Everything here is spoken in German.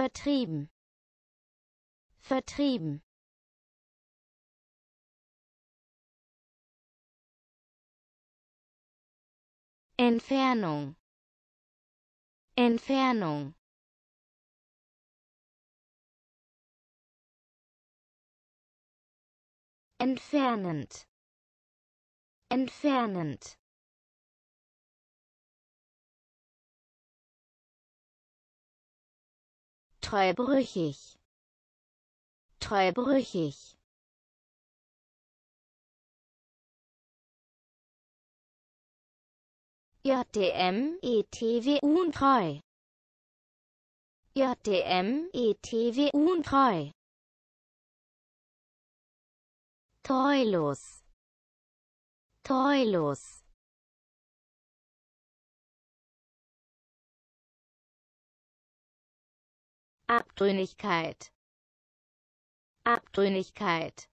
vertrieben vertrieben Entfernung Entfernung entfernend entfernend Treubrüchig. Treubrüchig. JTM ETW untreu. JTM ETW untreu. Treulos. Treulos. Abtrünnigkeit Abtrünnigkeit